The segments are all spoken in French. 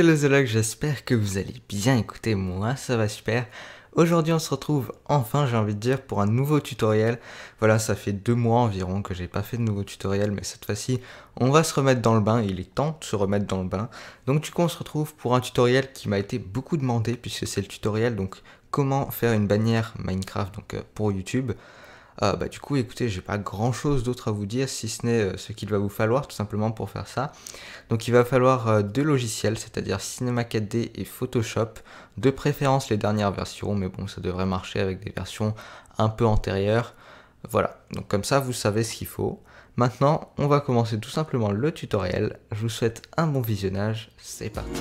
Salut le j'espère que vous allez bien, écouter moi ça va super. Aujourd'hui on se retrouve enfin j'ai envie de dire pour un nouveau tutoriel. Voilà ça fait deux mois environ que j'ai pas fait de nouveau tutoriel mais cette fois-ci on va se remettre dans le bain, il est temps de se remettre dans le bain. Donc du coup on se retrouve pour un tutoriel qui m'a été beaucoup demandé puisque c'est le tutoriel donc comment faire une bannière Minecraft donc euh, pour YouTube. Ah, bah, du coup, écoutez, j'ai pas grand chose d'autre à vous dire si ce n'est euh, ce qu'il va vous falloir tout simplement pour faire ça. Donc, il va falloir euh, deux logiciels, c'est-à-dire Cinema 4D et Photoshop, de préférence les dernières versions, mais bon, ça devrait marcher avec des versions un peu antérieures. Voilà, donc comme ça, vous savez ce qu'il faut. Maintenant, on va commencer tout simplement le tutoriel. Je vous souhaite un bon visionnage, c'est parti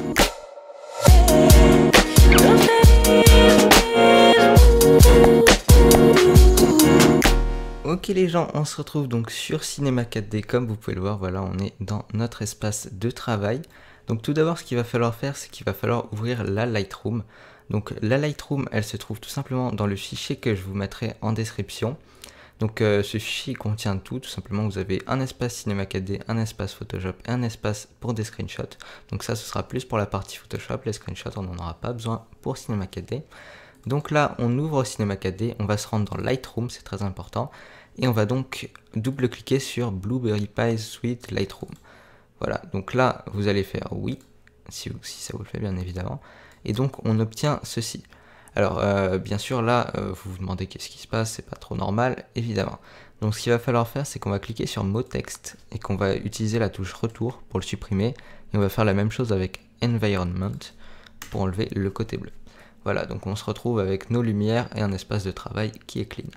Ok les gens, on se retrouve donc sur Cinéma 4D. Comme vous pouvez le voir, voilà, on est dans notre espace de travail. Donc tout d'abord, ce qu'il va falloir faire, c'est qu'il va falloir ouvrir la Lightroom. Donc la Lightroom, elle se trouve tout simplement dans le fichier que je vous mettrai en description. Donc euh, ce fichier contient tout, tout simplement vous avez un espace Cinema 4D, un espace Photoshop et un espace pour des screenshots. Donc ça ce sera plus pour la partie Photoshop, les screenshots on n'en aura pas besoin pour Cinema 4D. Donc là, on ouvre Cinema 4D, on va se rendre dans Lightroom, c'est très important, et on va donc double-cliquer sur Blueberry Pie Suite Lightroom. Voilà, donc là, vous allez faire oui, si, ça vous le fait bien évidemment, et donc on obtient ceci. Alors, euh, bien sûr, là, euh, vous vous demandez qu'est-ce qui se passe, c'est pas trop normal, évidemment. Donc, ce qu'il va falloir faire, c'est qu'on va cliquer sur mot texte et qu'on va utiliser la touche retour pour le supprimer. Et on va faire la même chose avec environment pour enlever le côté bleu. Voilà, donc on se retrouve avec nos lumières et un espace de travail qui est clean.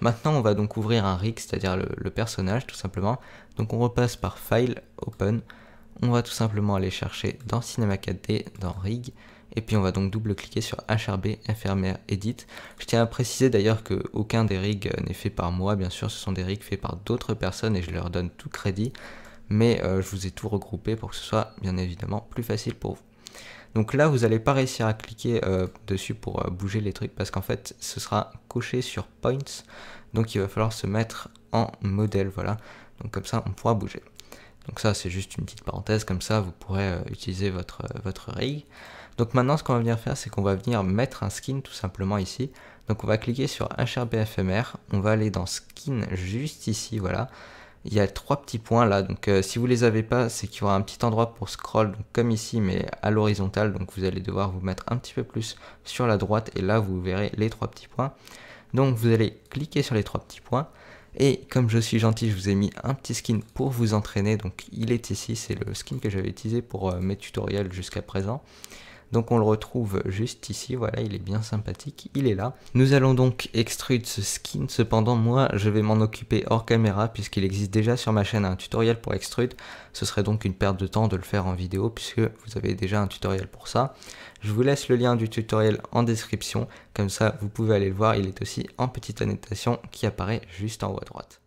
Maintenant, on va donc ouvrir un rig, c'est-à-dire le, personnage tout simplement. Donc on repasse par File, Open. On va tout simplement aller chercher dans Cinema 4D, dans Rig. Et puis on va donc double-cliquer sur HRB, Infirmière, Edit. Je tiens à préciser d'ailleurs que aucun des rigs n'est fait par moi, bien sûr, ce sont des rigs faits par d'autres personnes et je leur donne tout crédit. Mais euh, je vous ai tout regroupé pour que ce soit bien évidemment plus facile pour vous. Donc là, vous n'allez pas réussir à cliquer euh, dessus pour euh, bouger les trucs parce qu'en fait, ce sera coché sur points. Donc il va falloir se mettre en modèle, voilà. Donc comme ça, on pourra bouger. Donc ça, c'est juste une petite parenthèse, comme ça, vous pourrez euh, utiliser votre, votre rig. Donc maintenant, ce qu'on va venir faire, c'est qu'on va venir mettre un skin tout simplement ici. Donc on va cliquer sur HRBFMR, on va aller dans skin juste ici, voilà il y a trois petits points là, donc euh, si vous les avez pas, c'est qu'il y aura un petit endroit pour scroll, comme ici, mais à l'horizontale, donc vous allez devoir vous mettre un petit peu plus sur la droite, et là vous verrez les trois petits points. Donc vous allez cliquer sur les trois petits points, et comme je suis gentil, je vous ai mis un petit skin pour vous entraîner, donc il est ici, c'est le skin que j'avais utilisé pour euh, mes tutoriels jusqu'à présent. Donc on le retrouve juste ici, voilà, il est bien sympathique, il est là. Nous allons donc extrude ce skin, cependant moi je vais m'en occuper hors caméra puisqu'il existe déjà sur ma chaîne un tutoriel pour extrude. Ce serait donc une perte de temps de le faire en vidéo puisque vous avez déjà un tutoriel pour ça. Je vous laisse le lien du tutoriel en description, comme ça vous pouvez aller le voir, il est aussi en petite annotation qui apparaît juste en haut à droite.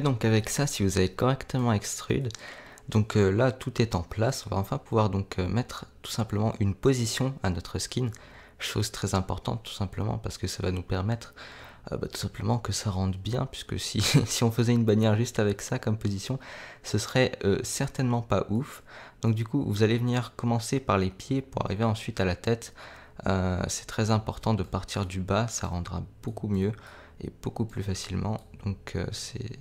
donc avec ça si vous avez correctement extrude. Donc euh, là tout est en place, on va enfin pouvoir donc euh, mettre tout simplement une position à notre skin, chose très importante tout simplement parce que ça va nous permettre euh, bah, tout simplement que ça rende bien puisque si, si, on faisait une bannière juste avec ça comme position ce serait certainement pas ouf. Donc du coup vous allez venir commencer par les pieds pour arriver ensuite à la tête. c'est très important de partir du bas, ça rendra beaucoup mieux et beaucoup plus facilement. Donc euh, c'est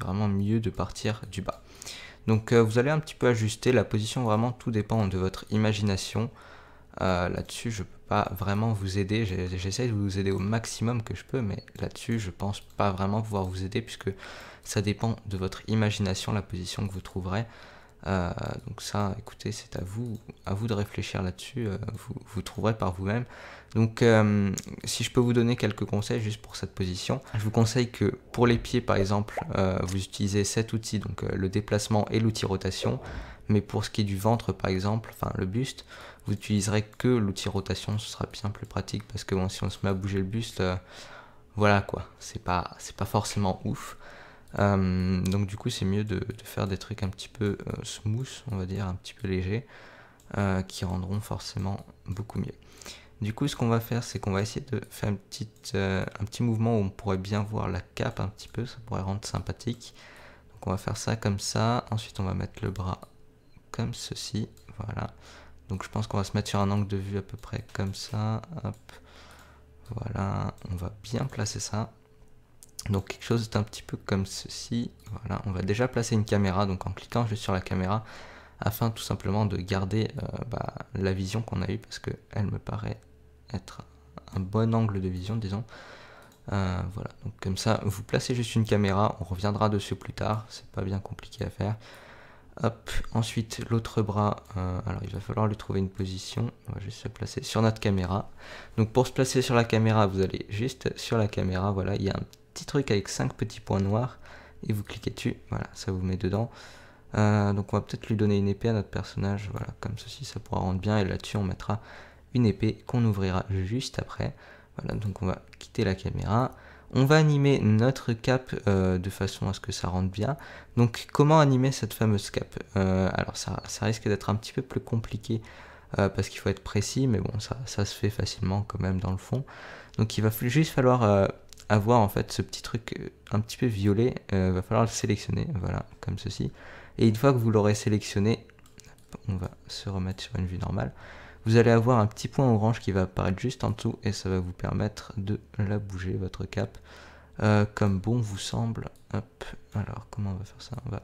vraiment mieux de partir du bas. Donc euh, vous allez un petit peu ajuster la position, vraiment tout dépend de votre imagination. Euh, là-dessus, je peux pas vraiment vous aider. J'essaie de vous aider au maximum que je peux, mais là-dessus, je pense pas vraiment pouvoir vous aider puisque ça dépend de votre imagination, la position que vous trouverez. Euh, donc ça, écoutez, c'est à vous, à vous de réfléchir là-dessus. Euh, vous, vous, trouverez par vous-même. Donc, euh, si je peux vous donner quelques conseils juste pour cette position, je vous conseille que pour les pieds, par exemple, vous utilisez cet outil, donc le déplacement et l'outil rotation. Mais pour ce qui est du ventre, par exemple, enfin le buste, vous utiliserez que l'outil rotation. Ce sera bien plus pratique parce que bon, si on se met à bouger le buste, voilà quoi. C'est pas, c'est pas forcément ouf. Euh, donc du coup c'est mieux de, faire des trucs un petit peu euh, smooth, on va dire, un petit peu léger, euh, qui rendront forcément beaucoup mieux. Du coup ce qu'on va faire c'est qu'on va essayer de faire un petit mouvement où on pourrait bien voir la cape un petit peu, ça pourrait rendre sympathique. Donc on va faire ça comme ça, ensuite on va mettre le bras comme ceci, voilà. Donc je pense qu'on va se mettre sur un angle de vue à peu près comme ça, hop. Voilà, on va bien placer ça. Donc quelque chose d'un petit peu comme ceci. Voilà, on va déjà placer une caméra, donc en cliquant juste sur la caméra, afin tout simplement de garder euh, bah, la vision qu'on a eue, parce qu'elle me paraît être un bon angle de vision, disons. Euh, voilà, donc comme ça, vous placez juste une caméra, on reviendra dessus plus tard, c'est pas bien compliqué à faire. Hop, ensuite l'autre bras, euh, alors il va falloir lui trouver une position, on va juste se placer sur notre caméra. Donc pour se placer sur la caméra, vous allez juste sur la caméra, voilà, il y a un petit truc avec 5 petits points noirs et vous cliquez dessus, voilà, ça vous met dedans. Euh, donc on va peut-être lui donner une épée à notre personnage, voilà, comme ceci, ça pourra rendre bien, et là-dessus on mettra une épée qu'on ouvrira juste après. Voilà, donc on va quitter la caméra. On va animer notre cape euh, de façon à ce que ça rentre bien. Donc comment animer cette fameuse cape euh, Alors ça, risque d'être un petit peu plus compliqué parce qu'il faut être précis, mais bon, ça, ça se fait facilement quand même dans le fond. Donc il va juste falloir avoir en fait ce petit truc euh, un petit peu violet, il euh, va falloir le sélectionner, voilà, comme ceci. Et une fois que vous l'aurez sélectionné, on va se remettre sur une vue normale, vous allez avoir un petit point orange qui va apparaître juste en dessous et ça va vous permettre de la bouger, votre cap, euh, comme bon vous semble. alors comment on va faire ça on va,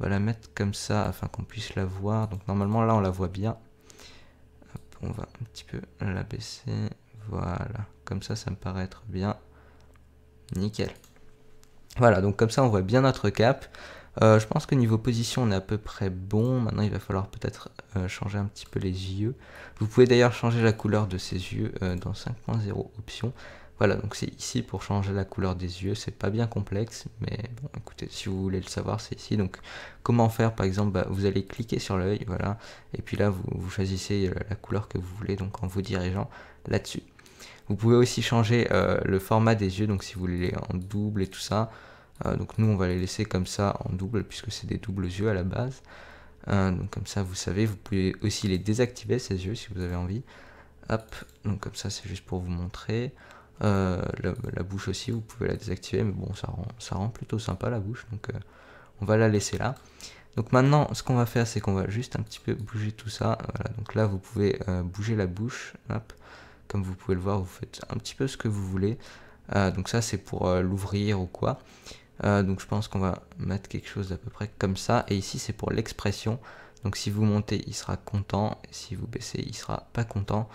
on la mettre comme ça afin qu'on puisse la voir. Donc normalement là on la voit bien. on va un petit peu la baisser, voilà, comme ça ça me paraît être bien. Nickel. Voilà, donc comme ça on voit bien notre cap. Euh, je pense que niveau position on est à peu près bon. Maintenant il va falloir peut-être euh, changer un petit peu les yeux. Vous pouvez d'ailleurs changer la couleur de ses yeux euh, dans 5.0 options. Voilà, donc c'est ici pour changer la couleur des yeux, c'est pas bien complexe, mais bon, écoutez, si vous voulez le savoir, c'est ici. Donc, comment faire Par exemple, bah, vous allez cliquer sur l'œil, voilà, et puis là, vous, vous choisissez la couleur que vous voulez, donc en vous dirigeant là-dessus. Vous pouvez aussi changer euh, le format des yeux, donc si vous voulez en double et tout ça. Euh, donc nous, on va les laisser comme ça en double, puisque c'est des doubles yeux à la base. Euh, donc comme ça, vous savez, vous pouvez aussi les désactiver, ces yeux, si vous avez envie. Hop, donc comme ça, c'est juste pour vous montrer. la, bouche aussi, vous pouvez la désactiver, mais bon, ça rend, ça rend plutôt sympa la bouche, donc on va la laisser là. Donc maintenant, ce qu'on va faire, c'est qu'on va juste un petit peu bouger tout ça. Voilà, donc là, vous pouvez bouger la bouche, hop. Comme vous pouvez le voir, vous faites un petit peu ce que vous voulez. Euh, donc ça, c'est pour euh, l'ouvrir ou quoi. Euh, donc je pense qu'on va mettre quelque chose d'à peu près comme ça. Et ici, c'est pour l'expression. Donc si vous montez, il sera content. Si vous baissez, il sera pas content.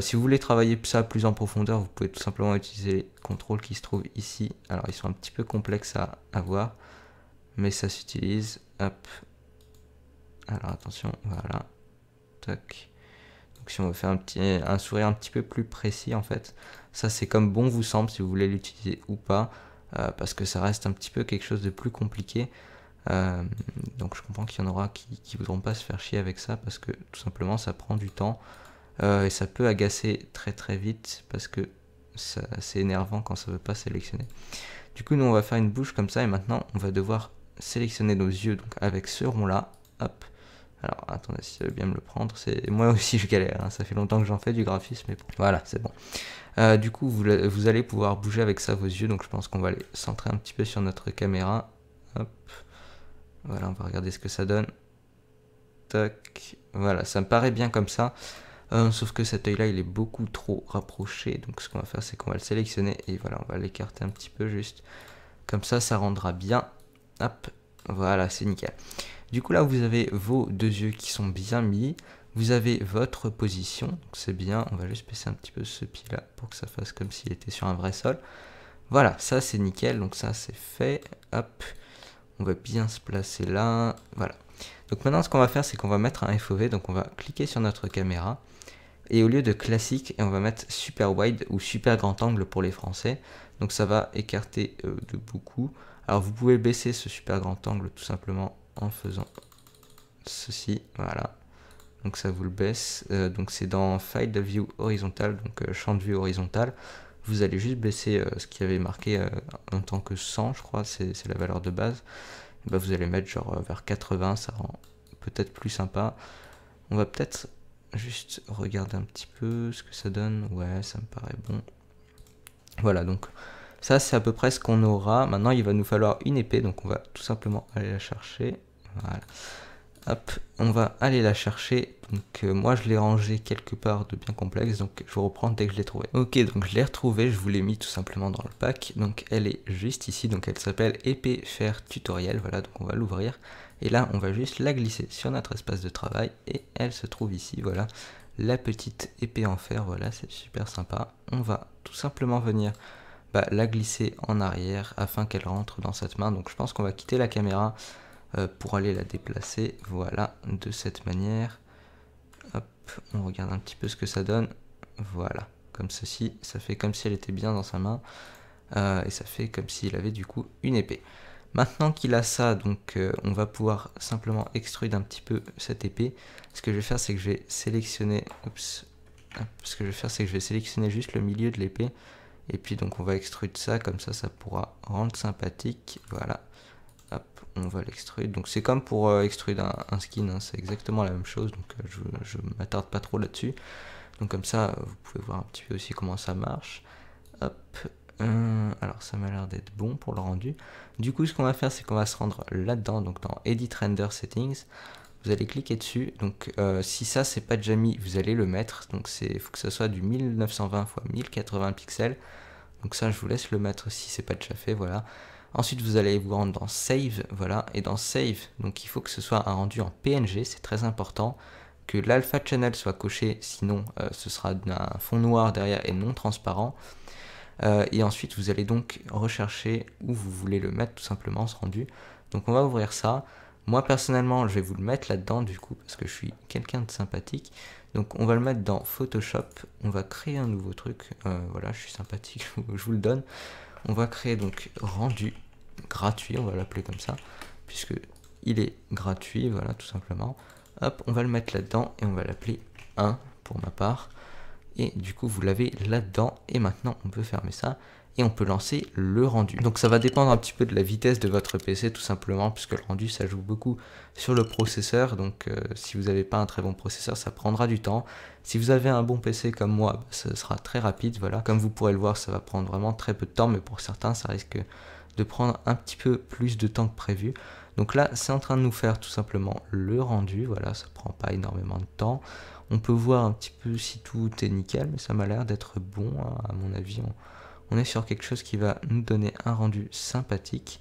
si vous voulez travailler ça plus en profondeur, vous pouvez tout simplement utiliser les contrôles qui se trouvent ici. Alors ils sont un petit peu complexes à avoir, mais ça s'utilise. Alors attention, voilà. Tac si on veut faire un, petit, un sourire un petit peu plus précis en fait, ça c'est comme bon vous semble si vous voulez l'utiliser ou pas, euh, parce que ça reste un petit peu quelque chose de plus compliqué. Euh, donc je comprends qu'il y en aura qui, ne voudront pas se faire chier avec ça parce que tout simplement ça prend du temps euh, et ça peut agacer très très vite parce que c'est énervant quand ça veut pas sélectionner. Du coup nous on va faire une bouche comme ça et maintenant on va devoir sélectionner nos yeux donc avec ce rond là, hop, alors attendez, si ça veut bien me le prendre, c'est moi aussi je galère, hein. ça fait longtemps que j'en fais du graphisme, mais bon, voilà, c'est bon. Euh, du coup, vous, allez pouvoir bouger avec ça vos yeux, donc je pense qu'on va les centrer un petit peu sur notre caméra. Hop. Voilà, on va regarder ce que ça donne. Tac. Voilà, ça me paraît bien comme ça. Euh, sauf que cet œil-là, il est beaucoup trop rapproché, donc ce qu'on va faire, c'est qu'on va le sélectionner, et voilà, on va l'écarter un petit peu juste. Comme ça, ça rendra bien. Hop, voilà, c'est nickel. Du coup là vous avez vos deux yeux qui sont bien mis, vous avez votre position, c'est bien, on va juste baisser un petit peu ce pied là pour que ça fasse comme s'il était sur un vrai sol. Voilà, ça c'est nickel, donc ça c'est fait, hop, on va bien se placer là, voilà. Donc maintenant ce qu'on va faire c'est qu'on va mettre un FOV, donc on va cliquer sur notre caméra, et au lieu de classique, on va mettre super wide ou super grand angle pour les français, donc ça va écarter euh, de beaucoup. Alors vous pouvez baisser ce super grand angle tout simplement en faisant ceci, voilà. Donc ça vous le baisse, euh, donc c'est dans File de View Horizontal, donc euh, Champ de Vue Horizontal. Vous allez juste baisser euh, ce qui avait marqué en tant que 100, je crois, c'est la valeur de base. Bah, vous allez mettre genre vers 80, ça rend peut-être plus sympa. On va peut-être juste regarder un petit peu ce que ça donne. Ouais, ça me paraît bon. Voilà, donc ça c'est à peu près ce qu'on aura. Maintenant, il va nous falloir une épée, donc on va tout simplement aller la chercher. Voilà. Hop, on va aller la chercher. Donc euh, moi je l'ai rangée quelque part de bien complexe, donc je vais reprendre dès que je l'ai trouvée. Ok, donc je l'ai retrouvée, je vous l'ai mis tout simplement dans le pack. Donc elle est juste ici, donc elle s'appelle épée fer tutoriel, voilà, donc on va l'ouvrir. Et là on va juste la glisser sur notre espace de travail et elle se trouve ici, voilà. La petite épée en fer, voilà, c'est super sympa. On va tout simplement venir bah, la glisser en arrière afin qu'elle rentre dans cette main. Donc je pense qu'on va quitter la caméra euh, pour aller la déplacer. Voilà, de cette manière. Hop, on regarde un petit peu ce que ça donne. Voilà, comme ceci. Ça fait comme si elle était bien dans sa main. Euh, et ça fait comme s'il avait du coup une épée. Maintenant qu'il a ça, donc euh, on va pouvoir simplement extruder un petit peu cette épée. Ce que je vais faire, c'est que je vais sélectionner... Oups. Ce que je vais faire, c'est que je vais sélectionner juste le milieu de l'épée. Et puis donc on va extruder ça, comme ça, ça pourra rendre sympathique. Voilà on va l'extruder. Donc c'est comme pour euh, extruder un, skin, hein. c'est exactement la même chose, donc euh, je m'attarde pas trop là-dessus. Donc comme ça, euh, vous pouvez voir un petit peu aussi comment ça marche. Hop, alors ça m'a l'air d'être bon pour le rendu. Du coup, ce qu'on va faire, c'est qu'on va se rendre là-dedans, donc dans Edit Render Settings. Vous allez cliquer dessus, donc si ça c'est pas déjà mis, vous allez le mettre, donc il faut que ça soit du 1920 x 1080 pixels. Donc ça, je vous laisse le mettre si c'est pas déjà fait, voilà. Ensuite, vous allez vous rendre dans Save, voilà, et dans Save, donc il faut que ce soit un rendu en PNG, c'est très important, que l'alpha channel soit coché, sinon euh, ce sera un fond noir derrière et non transparent. Euh, et ensuite, vous allez donc rechercher où vous voulez le mettre, tout simplement, ce rendu. Donc on va ouvrir ça. Moi, personnellement, je vais vous le mettre là-dedans, du coup, parce que je suis quelqu'un de sympathique. Donc on va le mettre dans Photoshop, on va créer un nouveau truc, euh, voilà, je suis sympathique, je vous le donne on va créer donc rendu gratuit, on va l'appeler comme ça, puisque il est gratuit, voilà, tout simplement. Hop, on va le mettre là-dedans et on va l'appeler 1 pour ma part. Et du coup, vous l'avez là-dedans. Et maintenant, on peut fermer ça et on peut lancer le rendu. Donc ça va dépendre un petit peu de la vitesse de votre PC tout simplement puisque le rendu ça joue beaucoup sur le processeur donc euh, si vous n'avez pas un très bon processeur ça prendra du temps. Si vous avez un bon PC comme moi bah, ce sera très rapide voilà comme vous pourrez le voir ça va prendre vraiment très peu de temps mais pour certains ça risque de prendre un petit peu plus de temps que prévu. Donc là, c'est en train de nous faire tout simplement le rendu. Voilà, ça prend pas énormément de temps. On peut voir un petit peu si tout est nickel, mais ça m'a l'air d'être bon. Hein. À mon avis, on est sur quelque chose qui va nous donner un rendu sympathique.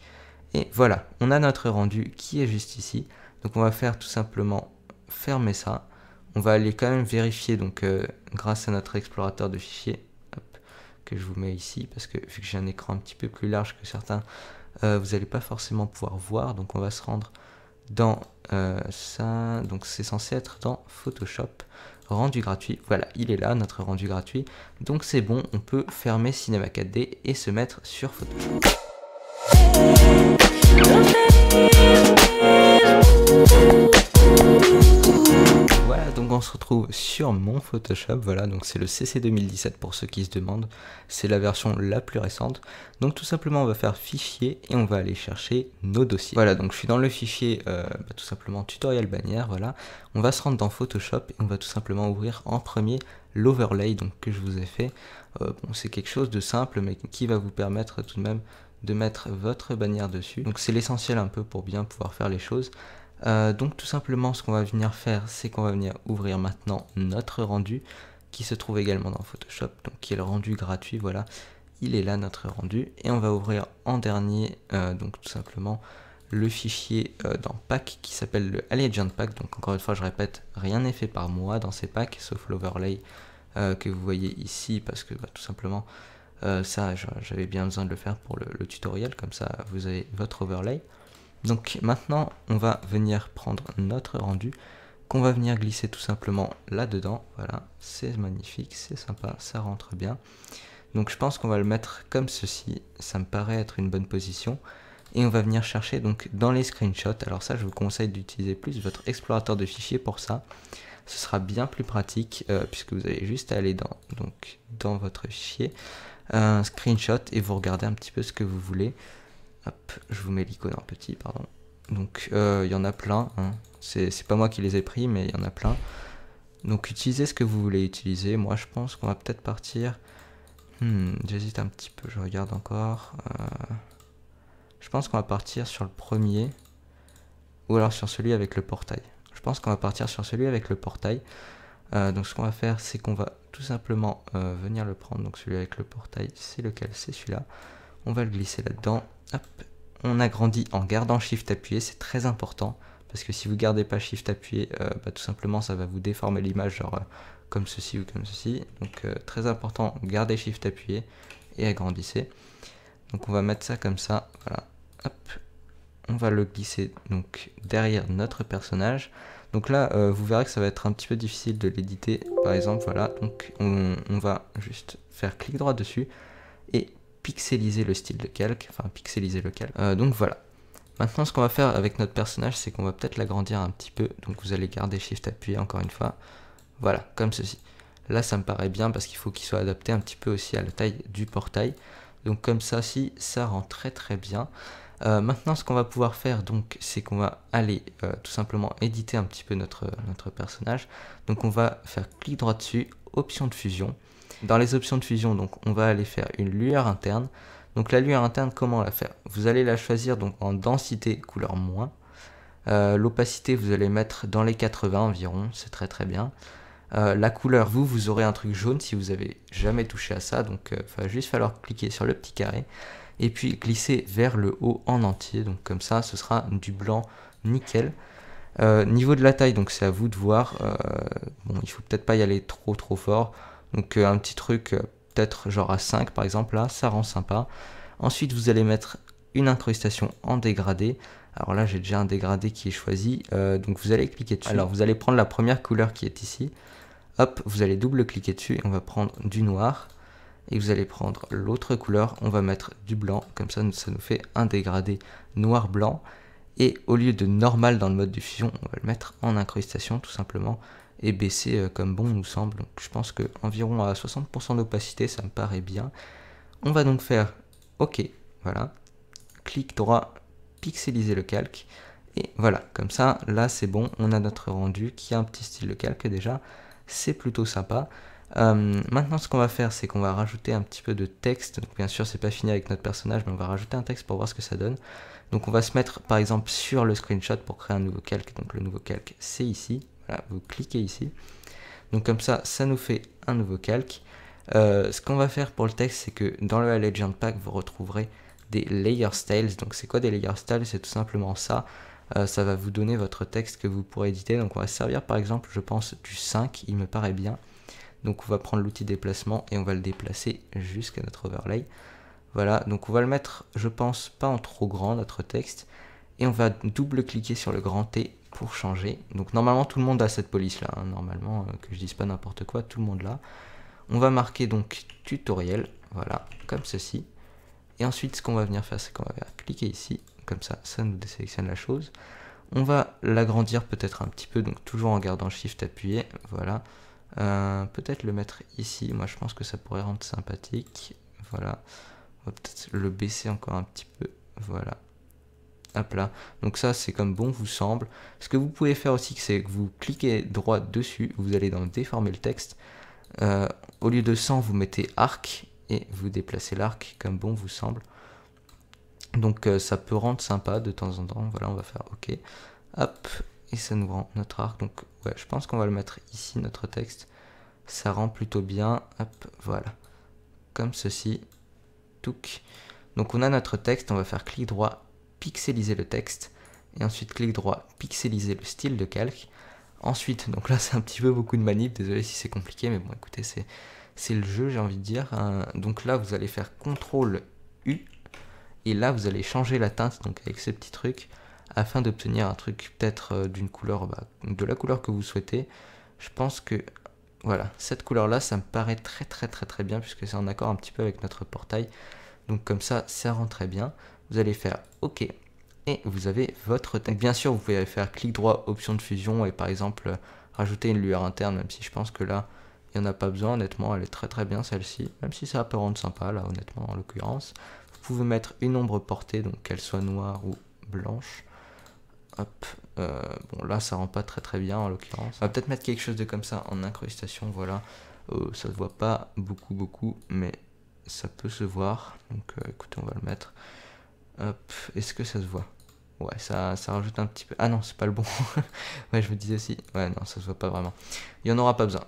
Et voilà, on a notre rendu qui est juste ici. Donc on va faire tout simplement fermer ça. On va aller quand même vérifier donc euh, grâce à notre explorateur de fichiers que je vous mets ici parce que vu que j'ai un écran un petit peu plus large que certains, euh, vous n'allez pas forcément pouvoir voir. Donc on va se rendre dans euh, ça. Donc c'est censé être dans Photoshop rendu gratuit. Voilà, il est là, notre rendu gratuit. Donc c'est bon, on peut fermer Cinema 4D et se mettre sur photo. on se retrouve sur mon Photoshop, voilà, donc c'est le CC2017 pour ceux qui se demandent, c'est la version la plus récente. Donc tout simplement on va faire fichier et on va aller chercher nos dossiers. Voilà, donc je suis dans le fichier euh, bah, tout simplement tutoriel bannière, voilà. On va se rendre dans Photoshop et on va tout simplement ouvrir en premier l'overlay donc que je vous ai fait. Euh, bon, c'est quelque chose de simple mais qui va vous permettre tout de même de mettre votre bannière dessus. Donc c'est l'essentiel un peu pour bien pouvoir faire les choses. Euh, donc tout simplement ce qu'on va venir faire c'est qu'on va venir ouvrir maintenant notre rendu qui se trouve également dans Photoshop donc qui est le rendu gratuit voilà il est là notre rendu et on va ouvrir en dernier euh, donc tout simplement le fichier euh, dans pack qui s'appelle le Allegiant Pack donc encore une fois je répète rien n'est fait par moi dans ces packs sauf l'overlay que vous voyez ici parce que bah, tout simplement ça j'avais bien besoin de le faire pour le tutoriel comme ça vous avez votre overlay donc maintenant, on va venir prendre notre rendu qu'on va venir glisser tout simplement là-dedans. Voilà, c'est magnifique, c'est sympa, ça rentre bien. Donc je pense qu'on va le mettre comme ceci, ça me paraît être une bonne position. Et on va venir chercher donc dans les screenshots, alors ça je vous conseille d'utiliser plus votre explorateur de fichiers pour ça. Ce sera bien plus pratique euh, puisque vous avez juste aller dans, donc, dans votre fichier, un euh, screenshot et vous regardez un petit peu ce que vous voulez. Hop, je vous mets l'icône en petit, pardon. Donc il euh, y en a plein. Hein. C'est pas moi qui les ai pris, mais il y en a plein. Donc utilisez ce que vous voulez utiliser. Moi je pense qu'on va peut-être partir. Hmm, j'hésite un petit peu, je regarde encore. Euh. je pense qu'on va partir sur le premier. Ou alors sur celui avec le portail. Je pense qu'on va partir sur celui avec le portail. Euh, donc ce qu'on va faire, c'est qu'on va tout simplement venir le prendre. Donc celui avec le portail, c'est lequel C'est celui-là. On va le glisser là-dedans. Hop. On agrandit en gardant Shift appuyé, c'est très important parce que si vous gardez pas Shift appuyé, euh, bah, tout simplement ça va vous déformer l'image, genre euh, comme ceci ou comme ceci. Donc euh, très important, gardez Shift appuyé et agrandissez. Donc on va mettre ça comme ça, voilà. Hop. On va le glisser donc derrière notre personnage. Donc là, vous verrez que ça va être un petit peu difficile de l'éditer. Par exemple, voilà, donc on, va juste faire clic droit dessus et pixeliser le style de calque, enfin pixeliser le calque. Euh, donc voilà. Maintenant, ce qu'on va faire avec notre personnage, c'est qu'on va peut-être l'agrandir un petit peu. Donc vous allez garder Shift appuyé encore une fois. Voilà, comme ceci. Là, ça me paraît bien parce qu'il faut qu'il soit adapté un petit peu aussi à la taille du portail. Donc comme ça, si ça rend très très bien. Euh, maintenant, ce qu'on va pouvoir faire, donc, c'est qu'on va aller euh, tout simplement éditer un petit peu notre, notre personnage. Donc on va faire clic droit dessus, options de fusion. Dans les options de fusion, donc, on va aller faire une lueur interne. Donc la lueur interne, comment la faire Vous allez la choisir donc en densité couleur moins. Euh, l'opacité, vous allez mettre dans les 80 environ, c'est très très bien. Euh, la couleur, vous, vous aurez un truc jaune si vous avez jamais touché à ça, donc il euh, va juste falloir cliquer sur le petit carré et puis glisser vers le haut en entier, donc comme ça ce sera du blanc nickel. Euh, niveau de la taille, donc c'est à vous de voir. Euh, bon, il faut peut-être pas y aller trop trop fort. Donc euh, un petit truc, peut-être genre à 5 par exemple, là, ça rend sympa. Ensuite, vous allez mettre une incrustation en dégradé. Alors là, j'ai déjà un dégradé qui est choisi. donc vous allez cliquer dessus. Alors vous allez prendre la première couleur qui est ici. Hop, vous allez double-cliquer dessus et on va prendre du noir. Et vous allez prendre l'autre couleur, on va mettre du blanc. Comme ça, ça nous fait un dégradé noir-blanc. Et au lieu de normal dans le mode fusion, on va le mettre en incrustation tout simplement et baisser euh, comme bon nous semble. je pense que environ à 60% d'opacité, ça me paraît bien. On va donc faire OK, voilà. Clic droit, pixeliser le calque. Et voilà, comme ça, là c'est bon, on a notre rendu qui a un petit style de calque déjà. C'est plutôt sympa. Euh, maintenant, ce qu'on va faire, c'est qu'on va rajouter un petit peu de texte. bien sûr, c'est pas fini avec notre personnage, mais on va rajouter un texte pour voir ce que ça donne. Donc on va se mettre par exemple sur le screenshot pour créer un nouveau calque. Donc le nouveau calque c'est ici. Voilà, vous cliquez ici. Donc comme ça, ça nous fait un nouveau calque. Euh, ce qu'on va faire pour le texte, c'est que dans le Legend Pack, vous retrouverez des Layer Styles. Donc c'est quoi des Layer Styles C'est tout simplement ça. Euh, ça va vous donner votre texte que vous pourrez éditer. Donc on va servir par exemple, je pense, du 5, il me paraît bien. Donc on va prendre l'outil déplacement et on va le déplacer jusqu'à notre overlay. Voilà, donc on va le mettre, je pense, pas en trop grand, notre texte. Et on va double-cliquer sur le grand T pour changer. Donc normalement, tout le monde a cette police-là. Hein. Normalement, euh, que je dise pas n'importe quoi, tout le monde l'a. On va marquer donc tutoriel, voilà, comme ceci. Et ensuite, ce qu'on va venir faire, c'est qu'on va cliquer ici, comme ça, ça nous désélectionne la chose. On va l'agrandir peut-être un petit peu, donc toujours en gardant Shift appuyé, voilà. Euh, peut-être le mettre ici, moi je pense que ça pourrait rendre sympathique, voilà. On va peut-être le baisser encore un petit peu. Voilà. Hop là. Donc ça, c'est comme bon vous semble. Ce que vous pouvez faire aussi, c'est que vous cliquez droit dessus. Vous allez dans déformer le texte. Euh, au lieu de 100, vous mettez arc et vous déplacez l'arc comme bon vous semble. Donc euh, ça peut rendre sympa de temps en temps. Voilà, on va faire OK. Hop, et ça nous rend notre arc. Donc ouais, je pense qu'on va le mettre ici, notre texte. Ça rend plutôt bien. Hop, voilà. Comme ceci. Donc on a notre texte, on va faire clic droit, pixeliser le texte, et ensuite clic droit, pixeliser le style de calque. Ensuite, donc là c'est un petit peu beaucoup de manip, désolé si c'est compliqué, mais bon écoutez, c'est le jeu j'ai envie de dire. Hein. Donc là vous allez faire CTRL U, et là vous allez changer la teinte, donc avec ce petit truc, afin d'obtenir un truc peut-être euh, d'une couleur, bah, de la couleur que vous souhaitez. Je pense que voilà, cette couleur-là, ça me paraît très très très très bien puisque c'est en accord un petit peu avec notre portail. Donc comme ça, ça rend très bien. Vous allez faire OK et vous avez votre texte. Bien sûr, vous pouvez faire clic droit, option de fusion et par exemple rajouter une lueur interne, même si je pense que là, il n'y en a pas besoin. Honnêtement, elle est très très bien celle-ci, même si ça peut rendre sympa là, honnêtement, en l'occurrence. Vous pouvez mettre une ombre portée, donc qu'elle soit noire ou blanche. Hop. Euh, bon, là, ça rend pas très très bien en l'occurrence. On va peut-être mettre quelque chose de comme ça en incrustation, voilà. Euh, ça se voit pas beaucoup, beaucoup, mais ça peut se voir. Donc, euh, écoutez, on va le mettre. Hop. Est-ce que ça se voit Ouais, ça, ça rajoute un petit peu. Ah non, c'est pas le bon. ouais, je me disais si Ouais, non, ça se voit pas vraiment. Il y en aura pas besoin.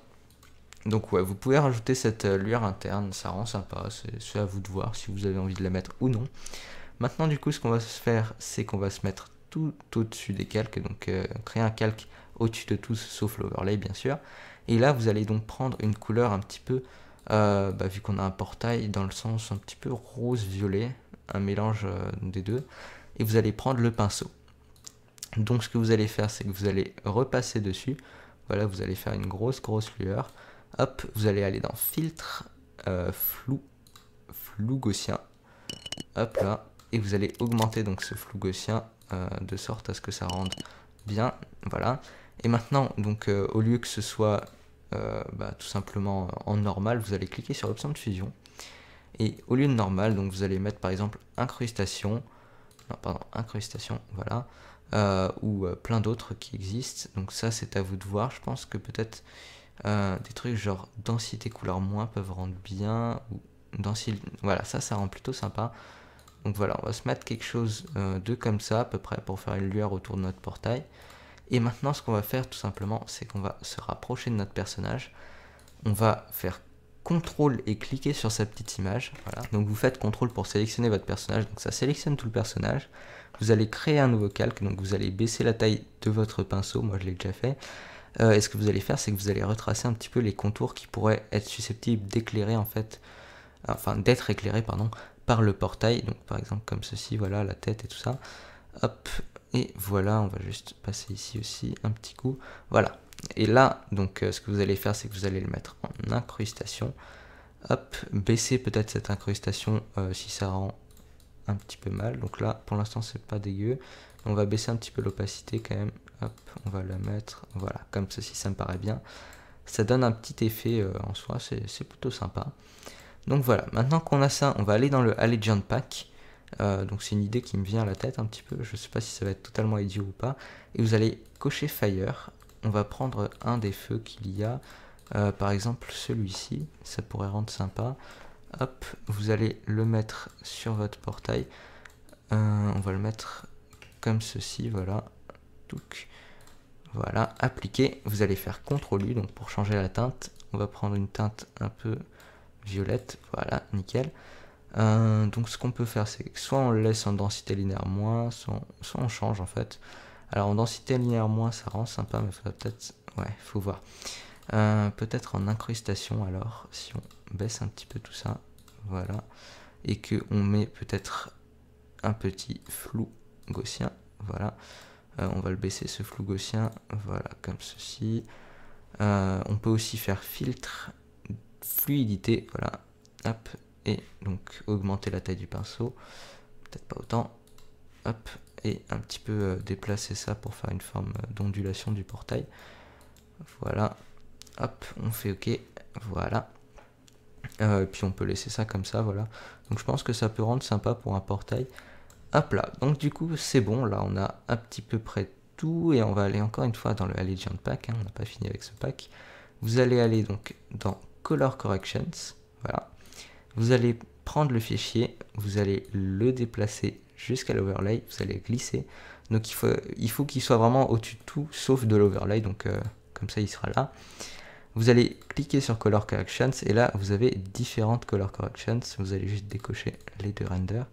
Donc ouais, vous pouvez rajouter cette lueur interne, ça rend sympa, c'est à vous de voir si vous avez envie de la mettre ou non. Maintenant du coup ce qu'on va se faire c'est qu'on va se mettre tout au-dessus des calques, donc créer euh, un calque au-dessus de tous sauf l'overlay bien sûr. Et là vous allez donc prendre une couleur un petit peu, euh, bah, vu qu'on a un portail dans le sens un petit peu rose-violet, un mélange euh, des deux, et vous allez prendre le pinceau. Donc ce que vous allez faire c'est que vous allez repasser dessus, voilà vous allez faire une grosse grosse lueur, hop vous allez aller dans filtre, flou, flou gaussien, hop là, et vous allez augmenter donc ce flou gaussien euh, de sorte à ce que ça rende bien. Voilà. Et maintenant, donc, euh, au lieu que ce soit euh, bah, tout simplement en normal, vous allez cliquer sur l'option de fusion. Et au lieu de normal, donc vous allez mettre par exemple incrustation, non pardon, incrustation, voilà, ou plein d'autres qui existent. Donc ça c'est à vous de voir. Je pense que peut-être des trucs genre densité couleur moins peuvent rendre bien. Ou densité, voilà, ça ça rend plutôt sympa. Donc voilà, on va se mettre quelque chose euh, de comme ça à peu près pour faire une lueur autour de notre portail. Et maintenant, ce qu'on va faire tout simplement, c'est qu'on va se rapprocher de notre personnage. On va faire CTRL et cliquer sur sa petite image. Donc vous faites CTRL pour sélectionner votre personnage. Donc ça sélectionne tout le personnage. Vous allez créer un nouveau calque. Donc vous allez baisser la taille de votre pinceau. Moi, je l'ai déjà fait. Euh, et ce que vous allez faire, c'est que vous allez retracer un petit peu les contours qui pourraient être susceptibles d'éclairer en fait, enfin d'être éclairés pardon, par le portail, donc par exemple comme ceci, voilà, la tête et tout ça. Hop, et voilà, on va juste passer ici aussi un petit coup, voilà. Et là, donc euh, ce que vous allez faire, c'est que vous allez le mettre en incrustation. Hop, baisser peut-être cette incrustation euh, si ça rend un petit peu mal. Donc là, pour l'instant, c'est pas dégueu. On va baisser un petit peu l'opacité quand même. Hop, on va le mettre, voilà, comme ceci, ça me paraît bien. Ça donne un petit effet euh, en soi, c'est plutôt sympa. Donc voilà, maintenant qu'on a ça, on va aller dans le Allegiant Pack. Euh, donc c'est une idée qui me vient à la tête un petit peu, je ne sais pas si ça va être totalement idiot ou pas. Et vous allez cocher Fire, on va prendre un des feux qu'il y a, euh, par exemple celui-ci, ça pourrait rendre sympa. Hop, vous allez le mettre sur votre portail. Euh, on va le mettre comme ceci, voilà. Donc, voilà, appliquer. Vous allez faire CTRL U, donc pour changer la teinte, on va prendre une teinte un peu violette, voilà, nickel. Euh, donc ce qu'on peut faire, c'est que soit on le laisse en densité linéaire moins, soit on, change en fait. Alors en densité linéaire moins, ça rend sympa, mais faudrait peut-être... Ouais, faut voir. Euh, peut-être en incrustation alors, si on baisse un petit peu tout ça, voilà. Et que on met peut-être un petit flou gaussien, voilà. Euh, on va le baisser ce flou gaussien, voilà, comme ceci. on peut aussi faire filtre fluidité, voilà, hop, et donc augmenter la taille du pinceau, peut-être pas autant, hop, et un petit peu euh, déplacer ça pour faire une forme euh, d'ondulation du portail, voilà, hop, on fait OK, voilà. Euh, et puis on peut laisser ça comme ça, voilà. Donc je pense que ça peut rendre sympa pour un portail. Hop là, donc du coup c'est bon, là on a un petit peu près tout, et on va aller encore une fois dans le Allegiant Pack, hein. on n'a pas fini avec ce pack. Vous allez aller donc dans color corrections. Voilà. Vous allez prendre le fichier, vous allez le déplacer jusqu'à l'overlay, vous allez glisser. Donc il faut qu'il faut soit vraiment au-dessus de tout, sauf de l'overlay, donc euh, comme ça il sera là. Vous allez cliquer sur Color Corrections, et là vous avez différentes Color Corrections, vous allez juste décocher les deux renders.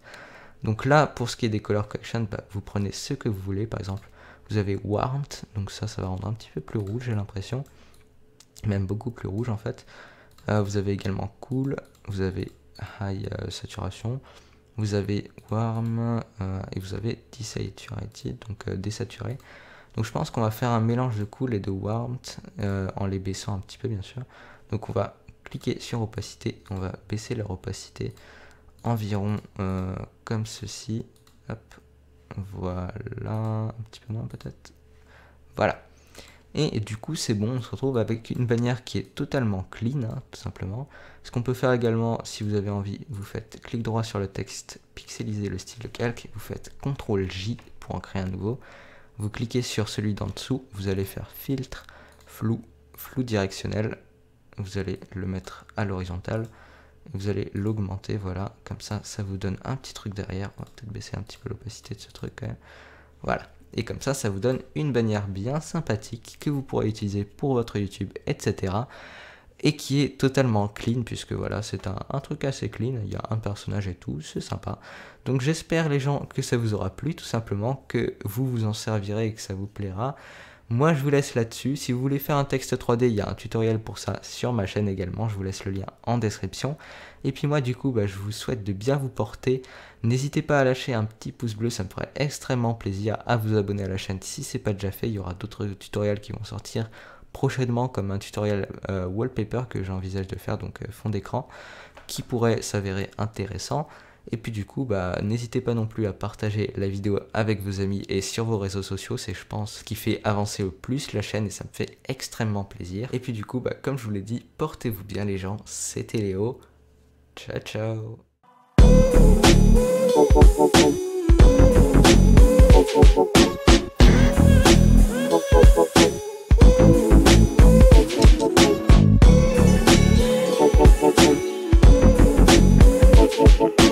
Donc là, pour ce qui est des Color Corrections, bah, vous prenez ce que vous voulez, par exemple, vous avez Warmth, donc ça, ça va rendre un petit peu plus rouge, j'ai l'impression, même beaucoup plus rouge en fait. Ah, vous avez également cool, vous avez high euh, saturation, vous avez warm euh, et vous avez desaturated, donc euh, désaturé. Donc je pense qu'on va faire un mélange de cool et de warm en les baissant un petit peu bien sûr. Donc on va cliquer sur opacité, on va baisser leur opacité environ comme ceci. Hop, voilà, un petit peu moins peut-être. Voilà. Et du coup, c'est bon, on se retrouve avec une bannière qui est totalement clean, hein, tout simplement. Ce qu'on peut faire également, si vous avez envie, vous faites clic droit sur le texte, pixeliser le style de calque, vous faites CTRL-J pour en créer un nouveau. Vous cliquez sur celui d'en dessous, vous allez faire filtre, flou, flou directionnel. Vous allez le mettre à l'horizontale. Vous allez l'augmenter, voilà, comme ça, ça vous donne un petit truc derrière. On va peut-être baisser un petit peu l'opacité de ce truc quand même. Voilà, et comme ça, ça vous donne une bannière bien sympathique que vous pourrez utiliser pour votre YouTube, etc. Et qui est totalement clean, puisque voilà, c'est un, truc assez clean, il y a un personnage et tout, c'est sympa. Donc j'espère les gens que ça vous aura plu, tout simplement, que vous vous en servirez et que ça vous plaira. Moi, je vous laisse là-dessus. Si vous voulez faire un texte 3D, il y a un tutoriel pour ça sur ma chaîne également. Je vous laisse le lien en description. Et puis moi, du coup, bah, je vous souhaite de bien vous porter. N'hésitez pas à lâcher un petit pouce bleu, ça me ferait extrêmement plaisir. À vous abonner à la chaîne si ce c'est pas déjà fait. Il y aura d'autres tutoriels qui vont sortir prochainement comme un tutoriel euh, wallpaper que j'envisage de faire, donc euh, fond d'écran, qui pourrait s'avérer intéressant. Et puis du coup, bah, n'hésitez pas non plus à partager la vidéo avec vos amis et sur vos réseaux sociaux, c'est je pense ce qui fait avancer le plus la chaîne et ça me fait extrêmement plaisir. Et puis du coup, bah, comme je vous l'ai dit, portez-vous bien les gens, c'était Léo, ciao ciao